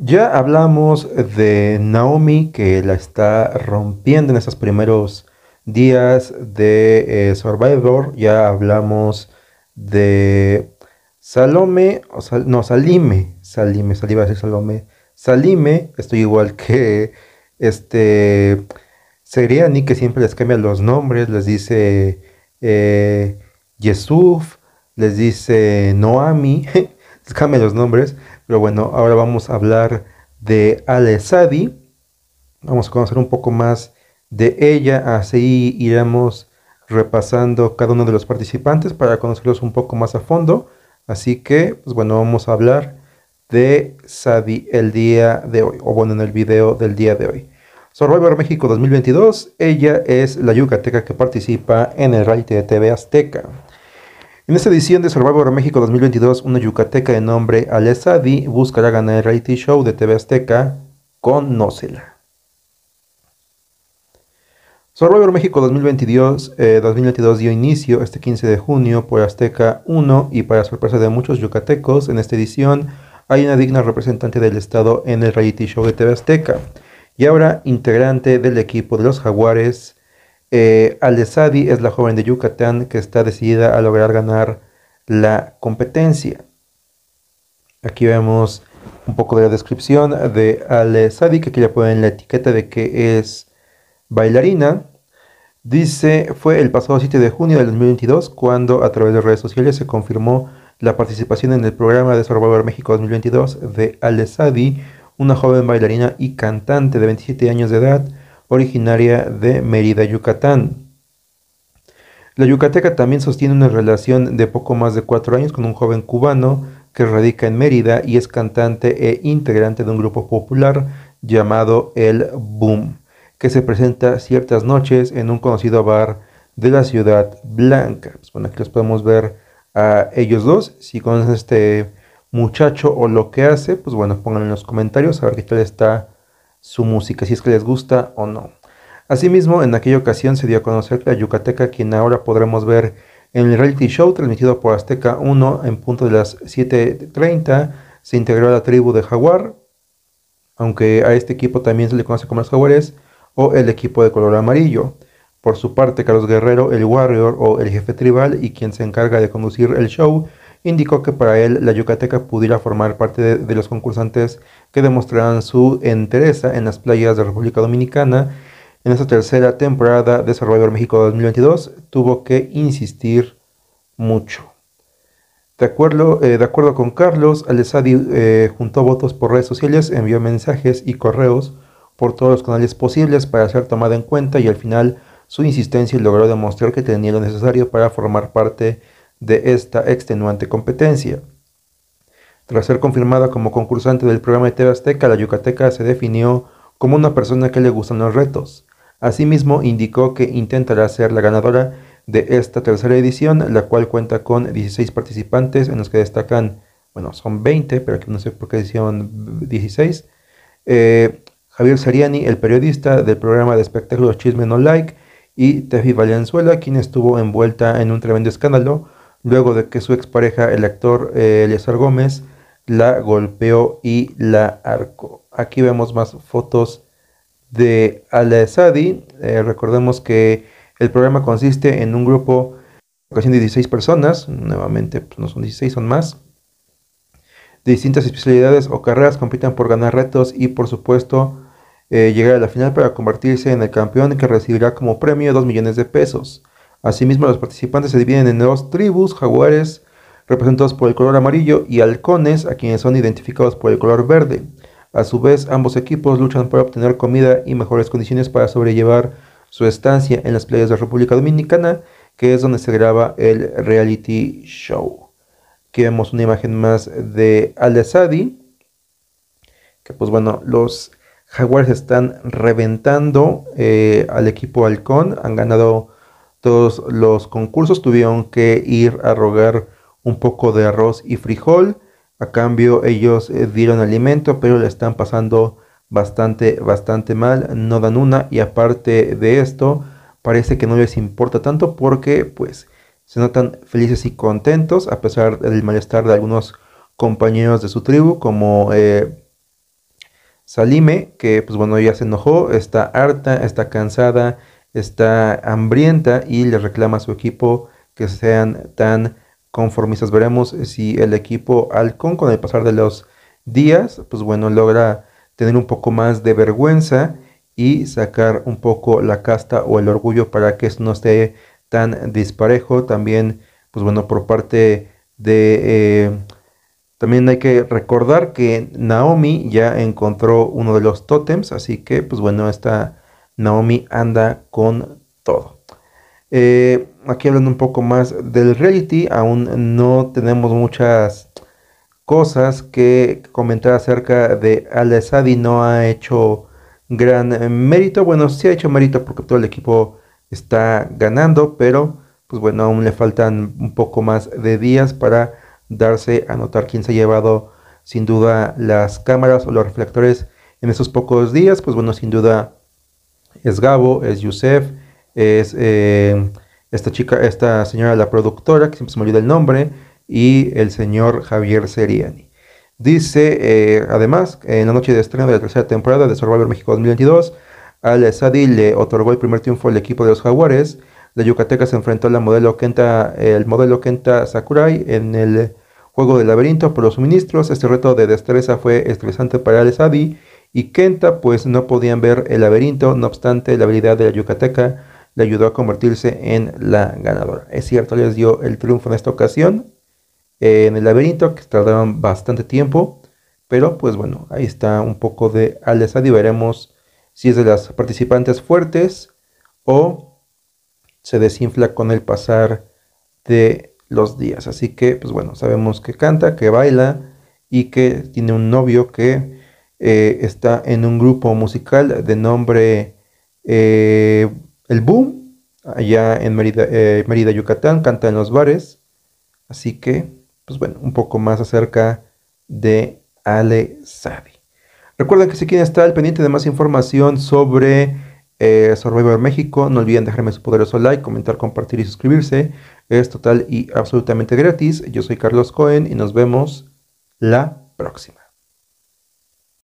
Ya hablamos de Naomi que la está rompiendo en estos primeros días de eh, Survivor. Ya hablamos de Salome, o no, Salime, Salime, Salime, Salome. Salime, estoy igual que este Seriani que siempre les cambia los nombres, les dice eh, Yesuf, les dice Noami. cambia los nombres. Pero bueno, ahora vamos a hablar de Ale Sadi. Vamos a conocer un poco más de ella. Así iremos repasando cada uno de los participantes para conocerlos un poco más a fondo. Así que, pues bueno, vamos a hablar de Sadi el día de hoy, o bueno, en el video del día de hoy. Survivor México 2022, ella es la yucateca que participa en el reality de TV Azteca. En esta edición de Survivor México 2022, una yucateca de nombre Alessadi buscará ganar el reality show de TV Azteca con Nocela. Survivor México 2022, 2022 eh, dio inicio este 15 de junio por Azteca 1 y para sorpresa de muchos yucatecos, en esta edición hay una digna representante del Estado en el reality show de TV Azteca y ahora integrante del equipo de los Jaguares eh, es la joven de Yucatán que está decidida a lograr ganar la competencia. Aquí vemos un poco de la descripción de Alesadi, que aquí le ponen la etiqueta de que es bailarina. Dice, fue el pasado 7 de junio de 2022 cuando a través de redes sociales se confirmó la participación en el programa de México 2022 de Alessadi, una joven bailarina y cantante de 27 años de edad, originaria de Mérida, Yucatán. La yucateca también sostiene una relación de poco más de cuatro años con un joven cubano que radica en Mérida y es cantante e integrante de un grupo popular llamado El Boom, que se presenta ciertas noches en un conocido bar de la ciudad blanca. Pues bueno, aquí los podemos ver a ellos dos. Si a este muchacho o lo que hace, pues bueno, pongan en los comentarios a ver qué tal está su música, si es que les gusta o no. Asimismo, en aquella ocasión se dio a conocer la yucateca, quien ahora podremos ver en el reality show transmitido por Azteca 1 en punto de las 7.30. Se integró a la tribu de Jaguar, aunque a este equipo también se le conoce como los Jaguares, o el equipo de color amarillo. Por su parte, Carlos Guerrero, el Warrior o el jefe tribal y quien se encarga de conducir el show, indicó que para él la yucateca pudiera formar parte de, los concursantes que demostraran su entereza en las playas de República Dominicana. En esta tercera temporada de Survivor México 2022 tuvo que insistir mucho. De acuerdo, eh, de acuerdo con Carlos, Alessadi eh, juntó votos por redes sociales, envió mensajes y correos por todos los canales posibles para ser tomado en cuenta y al final su insistencia logró demostrar que tenía lo necesario para formar parte de de esta extenuante competencia. Tras ser confirmada como concursante del programa de TV Azteca, la yucateca se definió como una persona que le gustan los retos. Asimismo, indicó que intentará ser la ganadora de esta tercera edición, la cual cuenta con 16 participantes, en los que destacan, bueno, son 20, pero aquí no sé por qué edición 16. Eh, Javier Sariani el periodista del programa de espectáculos Chisme No Like, y Tefi Valenzuela, quien estuvo envuelta en un tremendo escándalo luego de que su expareja, el actor eh, Elías Gómez, la golpeó y la arcó. Aquí vemos más fotos de al azadi eh, recordemos que el programa consiste en un grupo de 16 personas, nuevamente pues, no son 16, son más, de distintas especialidades o carreras compitan por ganar retos y por supuesto eh, llegar a la final para convertirse en el campeón que recibirá como premio 2 millones de pesos. Asimismo, los participantes se dividen en dos tribus, jaguares, representados por el color amarillo, y halcones, a quienes son identificados por el color verde. A su vez, ambos equipos luchan por obtener comida y mejores condiciones para sobrellevar su estancia en las playas de la República Dominicana, que es donde se graba el reality show. Aquí vemos una imagen más de al que pues bueno, los jaguares están reventando eh, al equipo halcón, han ganado todos los concursos tuvieron que ir a rogar un poco de arroz y frijol. A cambio ellos eh, dieron alimento, pero le están pasando bastante, bastante mal. No dan una y aparte de esto, parece que no les importa tanto porque pues se notan felices y contentos a pesar del malestar de algunos compañeros de su tribu como eh, Salime, que pues bueno, ya se enojó, está harta, está cansada está hambrienta y le reclama a su equipo que sean tan conformistas. Veremos si el equipo halcón con el pasar de los días, pues bueno, logra tener un poco más de vergüenza y sacar un poco la casta o el orgullo para que esto no esté tan disparejo. También, pues bueno, por parte de... Eh, también hay que recordar que Naomi ya encontró uno de los tótems, así que pues bueno, esta Naomi anda con todo. Eh, aquí hablando un poco más del reality, aún no tenemos muchas cosas que comentar acerca de Al No ha hecho gran mérito. Bueno, sí ha hecho mérito porque todo el equipo está ganando, pero pues bueno, aún le faltan un poco más de días para darse a notar quién se ha llevado sin duda las cámaras o los reflectores en esos pocos días. Pues bueno, sin duda es Gabo, es Yusef, es eh, esta chica, esta señora la productora, que siempre se me olvida el nombre, y el señor Javier Seriani. Dice, eh, además, en la noche de estreno de la tercera temporada de Survivor México 2022, al le otorgó el primer triunfo al equipo de los Jaguares. La Yucateca se enfrentó al modelo Kenta, el modelo Kenta Sakurai en el juego de laberinto por los suministros. Este reto de destreza fue estresante para el y Kenta pues no podían ver el laberinto, no obstante la habilidad de la yucateca le ayudó a convertirse en la ganadora. Es cierto, les dio el triunfo en esta ocasión en el laberinto, que tardaron bastante tiempo, pero pues bueno, ahí está un poco de alesadio veremos si es de las participantes fuertes o se desinfla con el pasar de los días. Así que pues bueno, sabemos que canta, que baila y que tiene un novio que eh, está en un grupo musical de nombre eh, El Boom, allá en eh, Mérida, Yucatán, canta en los bares. Así que, pues bueno, un poco más acerca de Ale Sadi. Recuerden que si quieren estar al pendiente de más información sobre Survivor México, no olviden dejarme su poderoso like, comentar, compartir y suscribirse. Es total y absolutamente gratis. Yo soy Carlos Cohen y nos vemos la próxima.